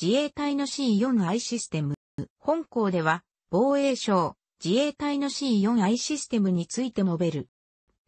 自衛隊の C4i システム。本校では、防衛省、自衛隊の C4i システムについて述べる。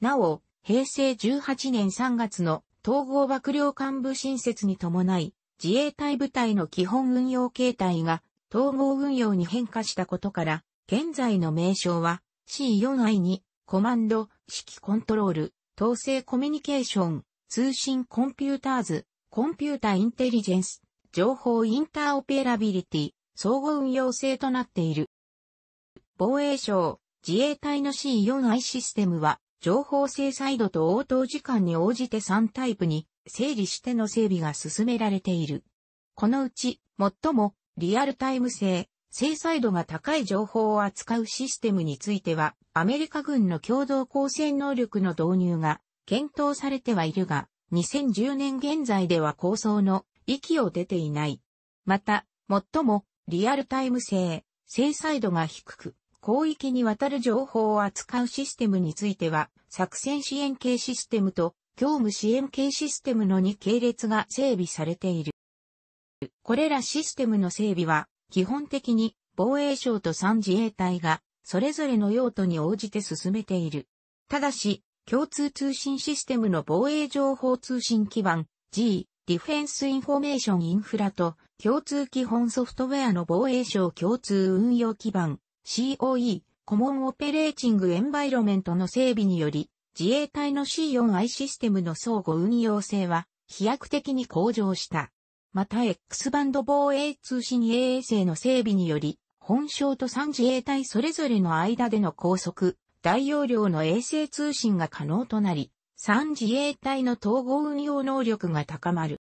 なお、平成18年3月の統合幕僚幹部新設に伴い、自衛隊部隊の基本運用形態が統合運用に変化したことから、現在の名称は C4i にコマンド、指揮コントロール、統制コミュニケーション、通信コンピューターズ、コンピュータインテリジェンス、情報インターオペラビリティ、相互運用性となっている。防衛省、自衛隊の C4i システムは、情報制裁度と応答時間に応じて3タイプに整理しての整備が進められている。このうち、最もリアルタイム性、制裁度が高い情報を扱うシステムについては、アメリカ軍の共同構成能力の導入が検討されてはいるが、2010年現在では構想の息を出ていない。また、最もリアルタイム性、制裁度が低く、広域にわたる情報を扱うシステムについては、作戦支援系システムと業務支援系システムの2系列が整備されている。これらシステムの整備は、基本的に防衛省と3自衛隊が、それぞれの用途に応じて進めている。ただし、共通通信システムの防衛情報通信基盤 G ディフェンスインフォメーションインフラと共通基本ソフトウェアの防衛省共通運用基盤 COE コモンオペレーチングエンバイロメントの整備により自衛隊の C4I システムの相互運用性は飛躍的に向上した。また X バンド防衛通信衛星の整備により本省と3自衛隊それぞれの間での高速、大容量の衛星通信が可能となり、3自衛隊の統合運用能力が高まる。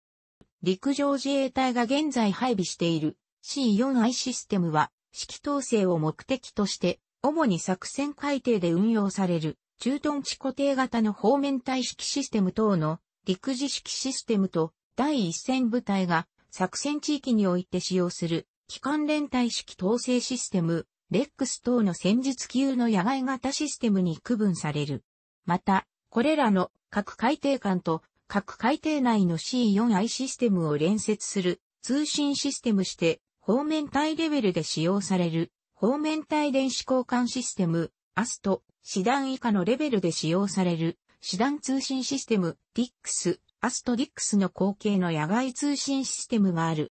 陸上自衛隊が現在配備している C4I システムは、指揮統制を目的として、主に作戦改定で運用される、駐屯地固定型の方面体式システム等の陸自式システムと第一線部隊が作戦地域において使用する機関連隊式統制システム、レックス等の戦術級の野外型システムに区分される。また、これらの各海底艦と各海底内の C4i システムを連接する通信システムして方面体レベルで使用される方面体電子交換システム a s ト、師団以下のレベルで使用される師団通信システム DIX、ASTDIX の後継の野外通信システムがある。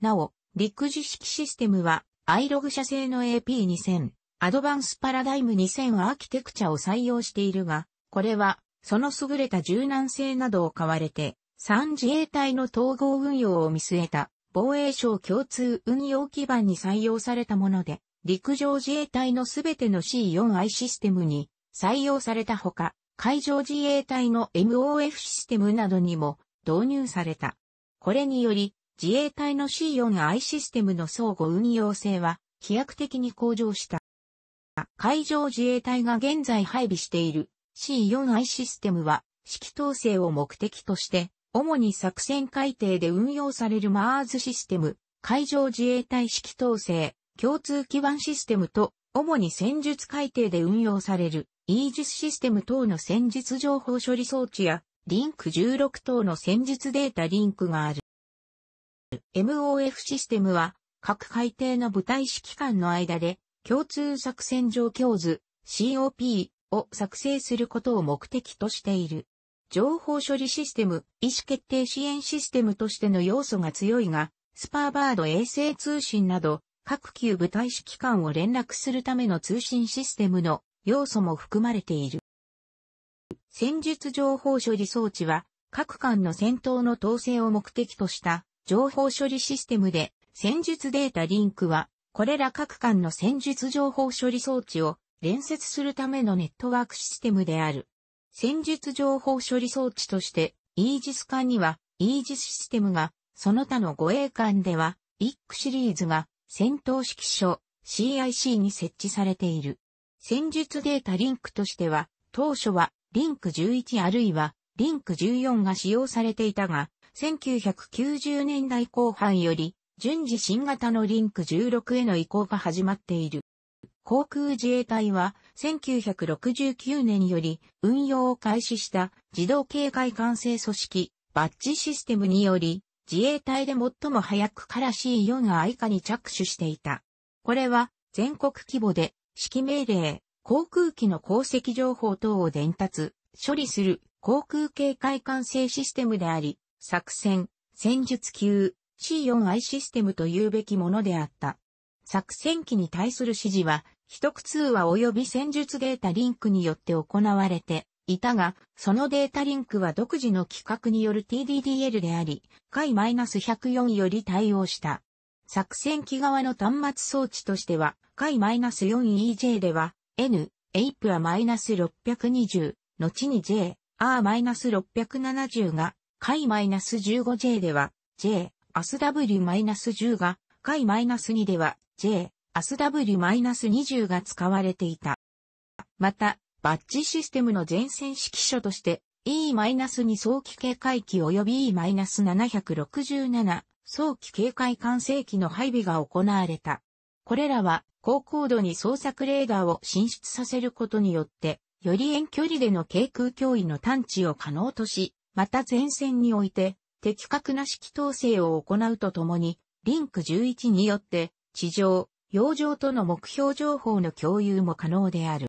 なお、陸自式システムは iLog 社製の AP2000、アドバンスパラダイム2000アーキテクチャを採用しているが、これはその優れた柔軟性などを買われて、三自衛隊の統合運用を見据えた防衛省共通運用基盤に採用されたもので、陸上自衛隊のすべての C4I システムに採用されたほか、海上自衛隊の MOF システムなどにも導入された。これにより、自衛隊の C4I システムの相互運用性は飛躍的に向上した。海上自衛隊が現在配備している C4I システムは、指揮統制を目的として、主に作戦改定で運用されるマーズシステム、海上自衛隊指揮統制、共通基盤システムと、主に戦術改定で運用される、イージスシステム等の戦術情報処理装置や、リンク16等の戦術データリンクがある。MOF システムは、各海底の部隊指揮官の間で、共通作戦状況図、COP、を作成することを目的としている。情報処理システム、意思決定支援システムとしての要素が強いが、スパーバード衛星通信など、各級部隊指揮官を連絡するための通信システムの要素も含まれている。戦術情報処理装置は、各艦の戦闘の統制を目的とした情報処理システムで、戦術データリンクは、これら各艦の戦術情報処理装置を連接するためのネットワークシステムである。戦術情報処理装置として、イージス艦には、イージスシステムが、その他の護衛艦では、イックシリーズが、戦闘指揮所、CIC に設置されている。戦術データリンクとしては、当初は、リンク11あるいは、リンク14が使用されていたが、1990年代後半より、順次新型のリンク16への移行が始まっている。航空自衛隊は1969年より運用を開始した自動警戒管制組織バッジシステムにより自衛隊で最も早くから C4 が以下に着手していた。これは全国規模で指揮命令、航空機の航跡情報等を伝達、処理する航空警戒管制システムであり、作戦、戦術級 C4I システムというべきものであった。作戦機に対する指示は一区通話及び戦術データリンクによって行われていたが、そのデータリンクは独自の規格による TDDL であり、回 -104 より対応した。作戦機側の端末装置としては、回 -4EJ では、N、エイプは -620、後に J、R-670 が、回 -15J では、J、アス W-10 が、回 -2 では、J、アス W-20 が使われていた。また、バッジシステムの前線指揮所として E-2 早期警戒機及び E-767 早期警戒管制機の配備が行われた。これらは高高度に捜索レーダーを進出させることによって、より遠距離での軽空脅威の探知を可能とし、また前線において的確な指揮統制を行うとともに、リンク11によって地上、洋上との目標情報の共有も可能である。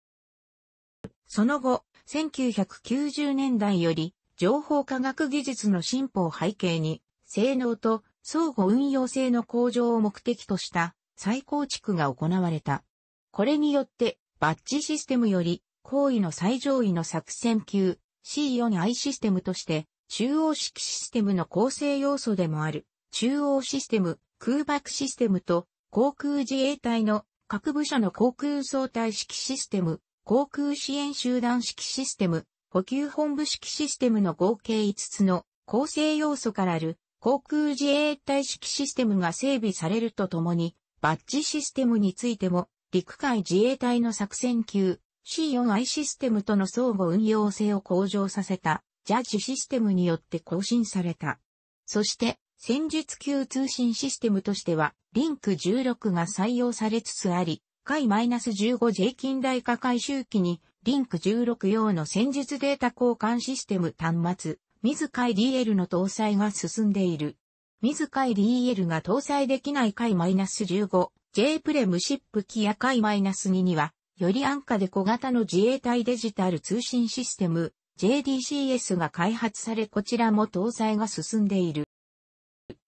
その後、1990年代より、情報科学技術の進歩を背景に、性能と相互運用性の向上を目的とした再構築が行われた。これによって、バッジシステムより、行為の最上位の作戦級 C4I システムとして、中央式システムの構成要素でもある、中央システム、空爆システムと航空自衛隊の各部署の航空相対式システム、航空支援集団式システム、補給本部式システムの合計5つの構成要素からある航空自衛隊式システムが整備されるとともに、バッジシステムについても、陸海自衛隊の作戦級 C4I システムとの相互運用性を向上させたジャッジシステムによって更新された。そして、戦術級通信システムとしては、リンク16が採用されつつあり、回 -15J 近代化回収期に、リンク16用の戦術データ交換システム端末、水海 DL の搭載が進んでいる。水海 DL が搭載できない回 -15J プレムシップ機や回 -2 には、より安価で小型の自衛隊デジタル通信システム JDCS が開発されこちらも搭載が進んでいる。